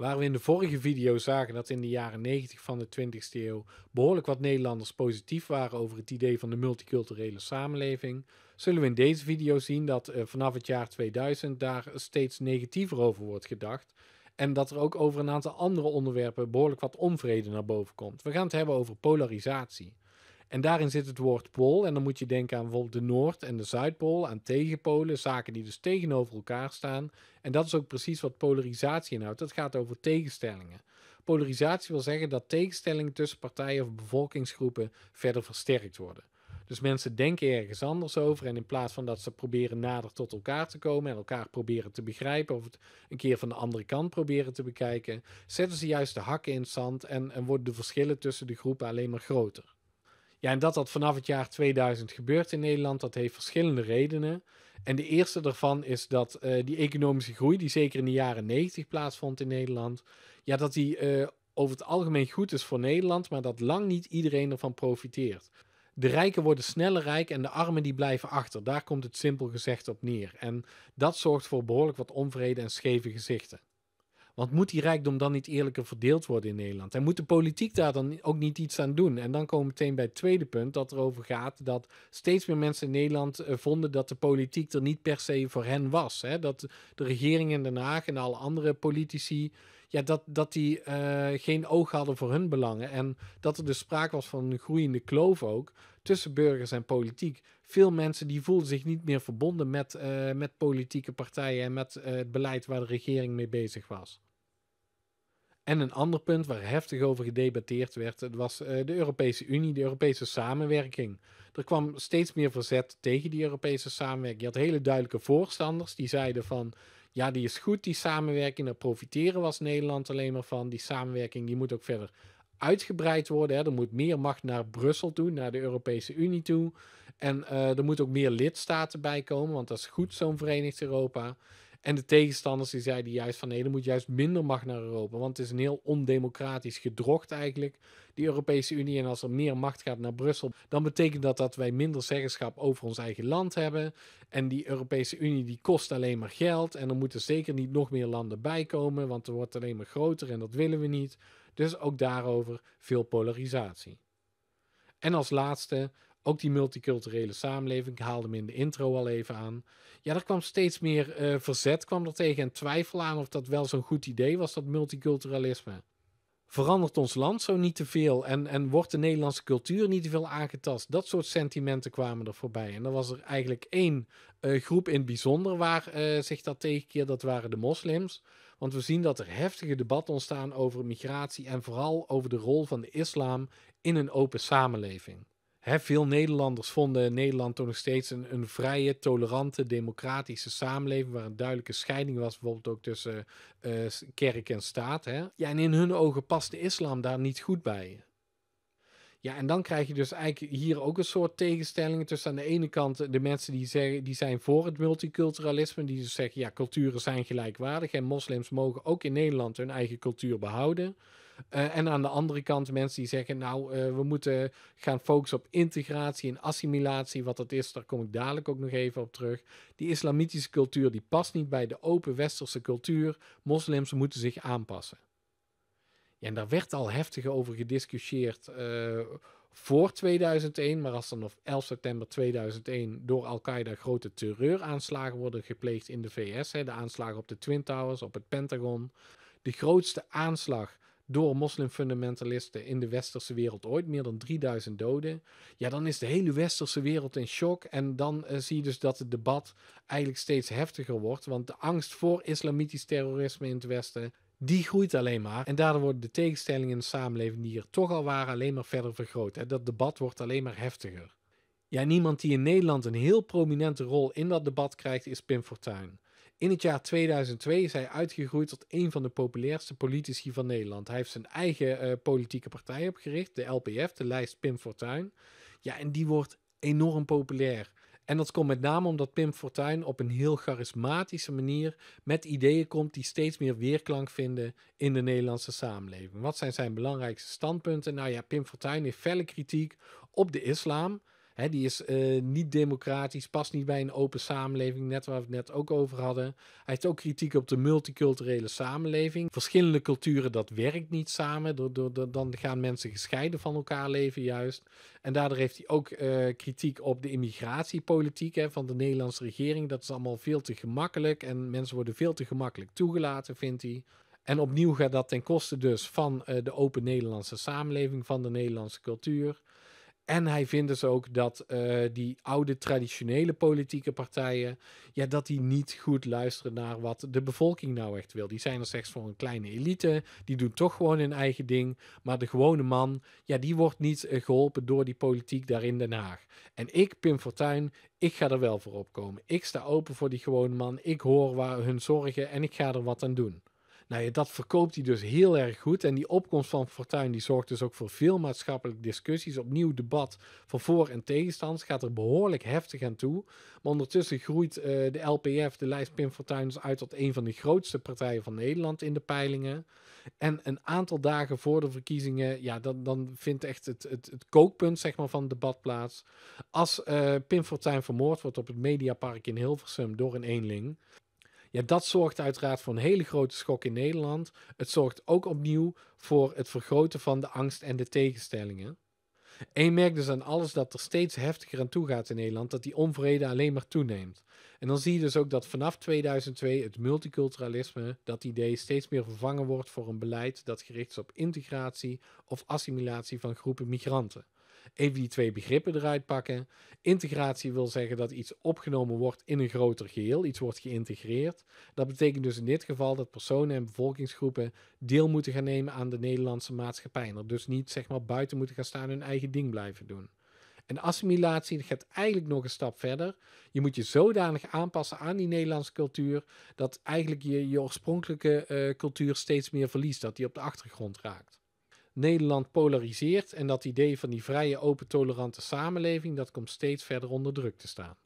Waar we in de vorige video zagen dat in de jaren 90 van de 20e eeuw behoorlijk wat Nederlanders positief waren over het idee van de multiculturele samenleving, zullen we in deze video zien dat eh, vanaf het jaar 2000 daar steeds negatiever over wordt gedacht. En dat er ook over een aantal andere onderwerpen behoorlijk wat onvrede naar boven komt. We gaan het hebben over polarisatie. En daarin zit het woord pool. En dan moet je denken aan bijvoorbeeld de Noord- en de Zuidpool, aan tegenpolen, zaken die dus tegenover elkaar staan. En dat is ook precies wat polarisatie inhoudt. Dat gaat over tegenstellingen. Polarisatie wil zeggen dat tegenstellingen tussen partijen of bevolkingsgroepen verder versterkt worden. Dus mensen denken ergens anders over. En in plaats van dat ze proberen nader tot elkaar te komen en elkaar proberen te begrijpen of het een keer van de andere kant proberen te bekijken, zetten ze juist de hakken in het zand en, en worden de verschillen tussen de groepen alleen maar groter. Ja, en dat dat vanaf het jaar 2000 gebeurt in Nederland, dat heeft verschillende redenen. En de eerste daarvan is dat eh, die economische groei, die zeker in de jaren 90 plaatsvond in Nederland, ja, dat die eh, over het algemeen goed is voor Nederland, maar dat lang niet iedereen ervan profiteert. De rijken worden sneller rijk en de armen die blijven achter. Daar komt het simpel gezegd op neer. En dat zorgt voor behoorlijk wat onvrede en scheve gezichten. Want moet die rijkdom dan niet eerlijker verdeeld worden in Nederland? En moet de politiek daar dan ook niet iets aan doen? En dan komen we meteen bij het tweede punt, dat erover gaat dat steeds meer mensen in Nederland eh, vonden dat de politiek er niet per se voor hen was. Hè? Dat de regering in Den Haag en alle andere politici, ja, dat, dat die eh, geen oog hadden voor hun belangen. En dat er dus sprake was van een groeiende kloof ook tussen burgers en politiek. Veel mensen die voelden zich niet meer verbonden met, eh, met politieke partijen en met het beleid waar de regering mee bezig was. En een ander punt waar heftig over gedebatteerd werd, het was eh, de Europese Unie, de Europese samenwerking. Er kwam steeds meer verzet tegen die Europese samenwerking. Je had hele duidelijke voorstanders die zeiden van, ja, die is goed, die samenwerking, daar profiteren was Nederland alleen maar van. Die samenwerking die moet ook verder uitgebreid worden. Hè. Er moet meer macht naar Brussel toe, naar de Europese Unie toe. En eh, er moet ook meer lidstaten bij komen, want dat is goed, zo'n Verenigd Europa. En de tegenstanders die zeiden juist van nee, er moet juist minder macht naar Europa. Want het is een heel ondemocratisch gedrocht eigenlijk, die Europese Unie. En als er meer macht gaat naar Brussel, dan betekent dat dat wij minder zeggenschap over ons eigen land hebben. En die Europese Unie die kost alleen maar geld. En er moeten zeker niet nog meer landen bijkomen, want er wordt alleen maar groter en dat willen we niet. Dus ook daarover veel polarisatie. En als laatste ook die multiculturele samenleving, ik haalde hem in de intro al even aan. Ja, er kwam steeds meer eh, verzet kwam er tegen en twijfel aan of dat wel zo'n goed idee was, dat multiculturalisme. Verandert ons land zo niet te veel en, en wordt de Nederlandse cultuur niet te veel aangetast? Dat soort sentimenten kwamen er voorbij. En dan was er eigenlijk één eh, groep in het bijzonder waar eh, zich dat tegenkeerde, dat waren de moslims. Want we zien dat er heftige debatten ontstaan over migratie en vooral over de rol van de islam in een open samenleving. Hè, veel Nederlanders vonden Nederland toch nog steeds een, vrije, tolerante, democratische samenleving. Waar een duidelijke scheiding was, bijvoorbeeld ook tussen eh, kerk en staat. Hè. Ja, en in hun ogen past de islam daar niet goed bij. Ja, en dan krijg je dus eigenlijk hier ook een soort tegenstellingen tussen aan de ene kant eh, de mensen die zeggen die zijn voor het multiculturalisme, die dus zeggen ja, culturen zijn gelijkwaardig en moslims mogen ook in Nederland hun eigen cultuur behouden. Eh, en aan de andere kant mensen die zeggen, nou, eh, we moeten gaan focussen op integratie en assimilatie. Wat dat is, daar kom ik dadelijk ook nog even op terug. Die islamitische cultuur, die past niet bij de open westerse cultuur. Moslims moeten zich aanpassen. Ja, en daar werd al heftig over gediscussieerd eh, voor 2001. Maar als dan op 11 september 2001 door Al-Qaeda grote terreuraanslagen worden gepleegd in de VS. Hè, de aanslagen op de Twin Towers, op het Pentagon. De grootste aanslag door moslimfundamentalisten in de westerse wereld ooit, meer dan 3000 doden. Ja, dan is de hele westerse wereld in shock. En dan eh, zie je dus dat het debat eigenlijk steeds heftiger wordt, want de angst voor islamitisch terrorisme in het Westen. Die groeit alleen maar. En daardoor worden de tegenstellingen in de samenleving die er toch al waren, alleen maar verder vergroot. Dat debat wordt alleen maar heftiger. Ja, niemand die in Nederland een heel prominente rol in dat debat krijgt, is Pim Fortuyn. In het jaar 2002 is hij uitgegroeid tot een van de populairste politici van Nederland. Hij heeft zijn eigen eh, politieke partij opgericht, de LPF, de lijst Pim Fortuyn. Ja, en die wordt enorm populair. En dat komt met name omdat Pim Fortuyn op een heel charismatische manier met ideeën komt die steeds meer weerklank vinden in de Nederlandse samenleving. Wat zijn zijn belangrijkste standpunten? Nou ja, Pim Fortuyn heeft felle kritiek op de islam die is eh, niet democratisch, past niet bij een open samenleving, net waar we het net ook over hadden. Hij heeft ook kritiek op de multiculturele samenleving. Verschillende culturen, dat werkt niet samen. Door, door, dan gaan mensen gescheiden van elkaar leven juist. En daardoor heeft hij ook eh, kritiek op de immigratiepolitiek hè, van de Nederlandse regering. Dat is allemaal veel te gemakkelijk en mensen worden veel te gemakkelijk toegelaten, vindt hij. En opnieuw gaat dat ten koste dus van eh, de open Nederlandse samenleving, van de Nederlandse cultuur. En hij vindt dus ook dat eh, die oude traditionele politieke partijen, ja, dat die niet goed luisteren naar wat de bevolking nou echt wil. Die zijn er slechts voor een kleine elite, die doen toch gewoon hun eigen ding. Maar de gewone man, ja, die wordt niet eh, geholpen door die politiek daar in Den Haag. En ik, Pim Fortuyn, ik ga er wel voor opkomen. Ik sta open voor die gewone man, ik hoor waar hun zorgen en ik ga er wat aan doen. Nou dat verkoopt hij dus heel erg goed. En die opkomst van Fortuin die zorgt dus ook voor veel maatschappelijke discussies. Opnieuw debat van voor- en tegenstanders gaat er behoorlijk heftig aan toe. Maar ondertussen groeit eh, de LPF, de lijst Pim Fortuyn, dus uit tot een van de grootste partijen van Nederland in de peilingen. En een aantal dagen voor de verkiezingen, ja, dan, dan vindt echt het, het, het kookpunt zeg maar, van het debat plaats. Als uh, Pim Fortuyn vermoord wordt op het Mediapark in Hilversum door een eenling. Ja, dat zorgt uiteraard voor een hele grote schok in Nederland. Het zorgt ook opnieuw voor het vergroten van de angst en de tegenstellingen. Eén je merkt dus aan alles dat er steeds heftiger aan toe gaat in Nederland, dat die onvrede alleen maar toeneemt. En dan zie je dus ook dat vanaf 2002 het multiculturalisme, dat idee, steeds meer vervangen wordt voor een beleid dat gericht is op integratie of assimilatie van groepen migranten even die twee begrippen eruit pakken. Integratie wil zeggen dat iets opgenomen wordt in een groter geheel, iets wordt geïntegreerd. Dat betekent dus in dit geval dat personen en bevolkingsgroepen deel moeten gaan nemen aan de Nederlandse maatschappij. En er dus niet zeg maar buiten moeten gaan staan en hun eigen ding blijven doen. En assimilatie gaat eigenlijk nog een stap verder. Je moet je zodanig aanpassen aan die Nederlandse cultuur dat eigenlijk je, je oorspronkelijke eh, cultuur steeds meer verliest, dat die op de achtergrond raakt. Nederland polariseert en dat idee van die vrije, open, tolerante samenleving, dat komt steeds verder onder druk te staan.